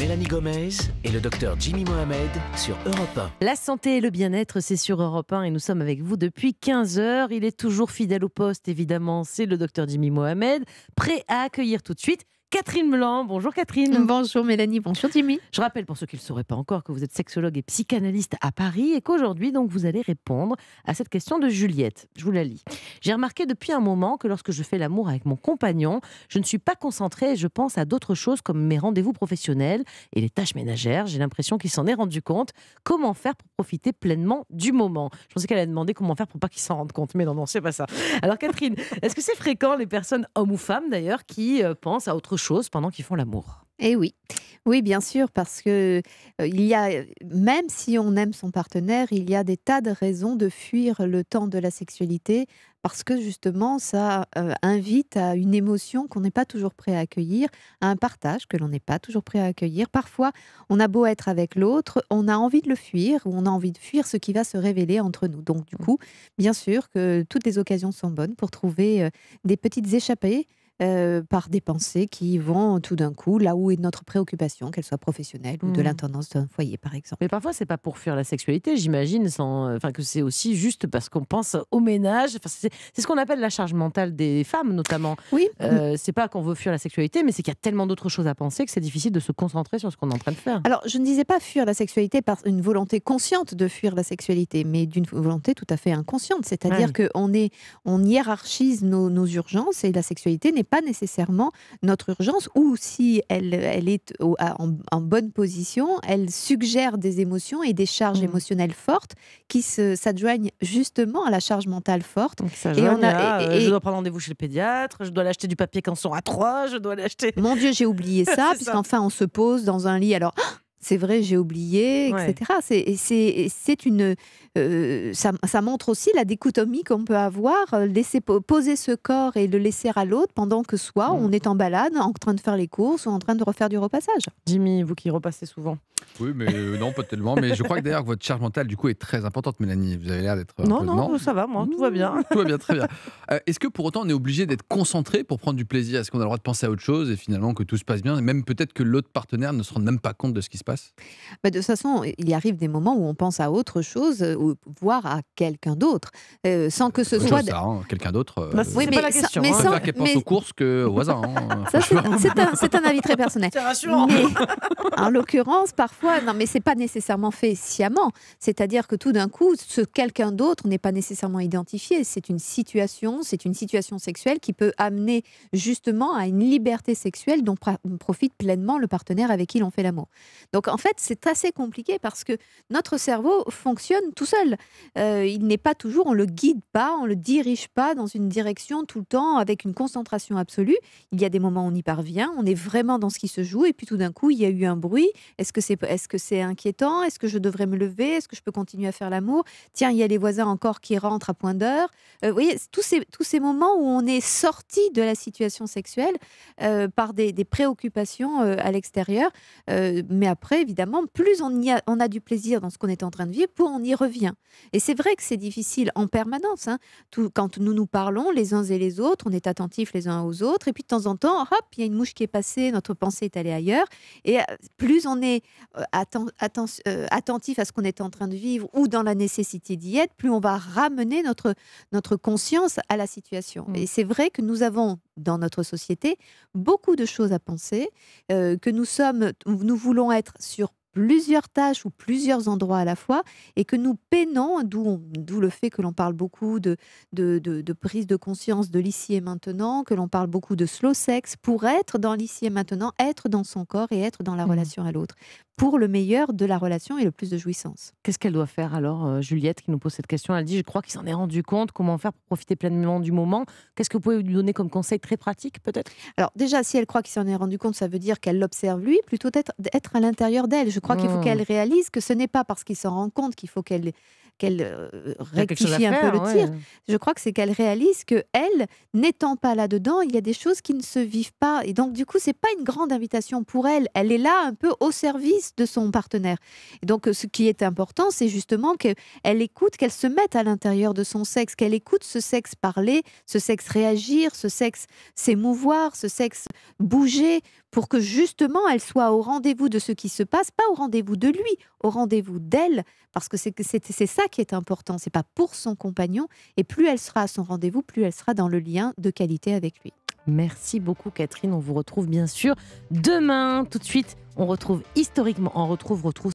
Mélanie Gomez et le docteur Jimmy Mohamed sur Europe 1. La santé et le bien-être, c'est sur Europe 1 et nous sommes avec vous depuis 15 heures. Il est toujours fidèle au poste, évidemment, c'est le docteur Jimmy Mohamed, prêt à accueillir tout de suite Catherine Blanc. Bonjour Catherine. Bonjour Mélanie, bonjour Timmy Je rappelle pour ceux qui ne le sauraient pas encore que vous êtes sexologue et psychanalyste à Paris et qu'aujourd'hui donc vous allez répondre à cette question de Juliette. Je vous la lis. J'ai remarqué depuis un moment que lorsque je fais l'amour avec mon compagnon, je ne suis pas concentrée et je pense à d'autres choses comme mes rendez-vous professionnels et les tâches ménagères. J'ai l'impression qu'il s'en est rendu compte. Comment faire pour profiter pleinement du moment Je pensais qu'elle a demandé comment faire pour pas qu'il s'en rende compte, mais non non, c'est pas ça. Alors Catherine, est-ce que c'est fréquent les personnes hommes ou femmes d'ailleurs qui euh, pensent à autre chose chose pendant qu'ils font l'amour. et eh oui. Oui, bien sûr, parce que euh, il y a, même si on aime son partenaire, il y a des tas de raisons de fuir le temps de la sexualité, parce que justement, ça euh, invite à une émotion qu'on n'est pas toujours prêt à accueillir, à un partage que l'on n'est pas toujours prêt à accueillir. Parfois, on a beau être avec l'autre, on a envie de le fuir, ou on a envie de fuir ce qui va se révéler entre nous. Donc, du mm. coup, bien sûr que toutes les occasions sont bonnes pour trouver euh, des petites échappées euh, par des pensées qui vont tout d'un coup là où est notre préoccupation, qu'elle soit professionnelle ou de mmh. l'intendance d'un foyer, par exemple. Mais parfois, c'est pas pour fuir la sexualité, j'imagine, sans... Euh, enfin, que c'est aussi juste parce qu'on pense au ménage. c'est ce qu'on appelle la charge mentale des femmes, notamment. Oui. Euh, c'est pas qu'on veut fuir la sexualité, mais c'est qu'il y a tellement d'autres choses à penser que c'est difficile de se concentrer sur ce qu'on est en train de faire. Alors, je ne disais pas fuir la sexualité par une volonté consciente de fuir la sexualité, mais d'une volonté tout à fait inconsciente. C'est-à-dire qu'on est, on hiérarchise nos, nos urgences et la sexualité n'est pas nécessairement notre urgence, ou si elle, elle est en, bonne position, elle suggère des émotions et des charges mmh. émotionnelles fortes qui s'adjoignent justement à la charge mentale forte. et on a, ah, je dois prendre rendez-vous chez le pédiatre, je dois l'acheter du papier quand sont à trois, je dois l'acheter. Mon Dieu, j'ai oublié ça, puisqu'enfin on se pose dans un lit, alors ah, c'est vrai, j'ai oublié, etc. c'est C'est une, euh, ça, montre aussi la dichotomie qu'on peut avoir, euh, laisser poser ce corps et le laisser à l'autre pendant que soit mm. on est en balade, en train de faire les courses ou en train de refaire du repassage. Jimmy, vous qui repassez souvent. Oui, mais euh, non, pas tellement. Mais je crois que d'ailleurs votre charge mentale du coup est très importante, Mélanie. Vous avez l'air d'être. Non, non, non, ça va, moi, tout va bien. tout va bien, très bien. Est-ce que pour autant on est obligé d'être concentré pour prendre du plaisir Est-ce qu'on a le droit de penser à autre chose et finalement que tout se passe bien et même peut-être que l'autre partenaire ne se rend même pas compte de ce qui se passe bah, De toute façon, il y arrive des moments où on pense à autre chose voir à quelqu'un d'autre, euh, sans que ce soit. Hein, quelqu'un d'autre. Euh, bah, oui, mais, pas la question, mais hein. qui pense aux courses que voisin. Hein, c'est un, avis très personnel. en l'occurrence, parfois, non, mais c'est pas nécessairement fait sciemment. C'est-à-dire que tout d'un coup, ce quelqu'un d'autre n'est pas nécessairement identifié. C'est une situation, c'est une situation sexuelle qui peut amener justement à une liberté sexuelle dont profite pleinement le partenaire avec qui l'on fait l'amour. Donc en fait, c'est assez compliqué parce que notre cerveau fonctionne tout seul. Euh, il n'est pas toujours, on le guide pas, on le dirige pas dans une direction tout le temps avec une concentration absolue. Il y a des moments où on y parvient, on est vraiment dans ce qui se joue, et puis tout d'un coup, il y a eu un bruit. Est-ce que c'est est -ce c'est inquiétant Est-ce que je devrais me lever Est-ce que je peux continuer à faire l'amour Tiens, il y a les voisins encore qui rentrent à point d'heure. Euh, vous voyez, tous ces, tous ces moments où on est sorti de la situation sexuelle euh, par des, préoccupations à l'extérieur. mais après, évidemment, plus on, y on a du plaisir dans ce qu'on est en train de vivre, plus on y revient et c'est vrai que c'est difficile en permanence. Hein. Tout, quand nous nous parlons les uns et les autres, on est attentifs les uns aux autres. Et puis de temps en temps, hop, il y a une mouche qui est passée, notre pensée est allée ailleurs. Et euh, plus on est euh, euh, attentif à ce qu'on est en train de vivre ou dans la nécessité d'y être, plus on va ramener notre, notre conscience à la situation. Mmh. Et c'est vrai que nous avons dans notre société beaucoup de choses à penser, que nous sommes, nous voulons être sur plusieurs tâches ou plusieurs endroits à la fois et que nous peinons, d'où le fait que l'on parle beaucoup de, de, prise de conscience de l'ici et maintenant, que l'on parle beaucoup de slow sex pour être dans l'ici et maintenant, être dans son corps et être dans la mmh. relation à l'autre pour le meilleur de la relation et le plus de jouissance. Qu'est-ce qu'elle doit faire alors, euh, Juliette, qui nous pose cette question Elle dit, je crois qu'il s'en est rendu compte, comment faire pour profiter pleinement du moment Qu'est-ce que vous pouvez lui donner comme conseil très pratique, peut-être Alors déjà, si elle croit qu'il s'en est rendu compte, ça veut dire qu'elle l'observe lui, plutôt d'être à l'intérieur d'elle. Je crois qu'il faut mmh. qu'elle réalise que ce n'est pas parce qu'il s'en rend compte qu'il faut qu'elle qu'elle euh, rectifie un peu le tir. Je crois que c'est qu'elle réalise que elle, n'étant pas là-dedans, il y a des choses qui ne se vivent pas. Et donc, du coup, c'est pas une grande invitation pour elle. Elle est là un peu au service de son partenaire. donc, ce qui est important, c'est justement qu'elle écoute, qu'elle se mette à l'intérieur de son sexe, qu'elle écoute ce sexe parler, ce sexe réagir, ce sexe s'émouvoir, ce sexe bouger, pour que justement elle soit au rendez-vous de ce qui se passe, pas au rendez-vous de lui, au rendez-vous d'elle, parce que c'est ça qui est important. C'est pas pour son compagnon. Et plus elle sera à son rendez-vous, plus elle sera dans le lien de qualité avec lui. Merci beaucoup Catherine. On vous retrouve bien sûr demain. Tout de suite, on retrouve historiquement, on retrouve, retrouve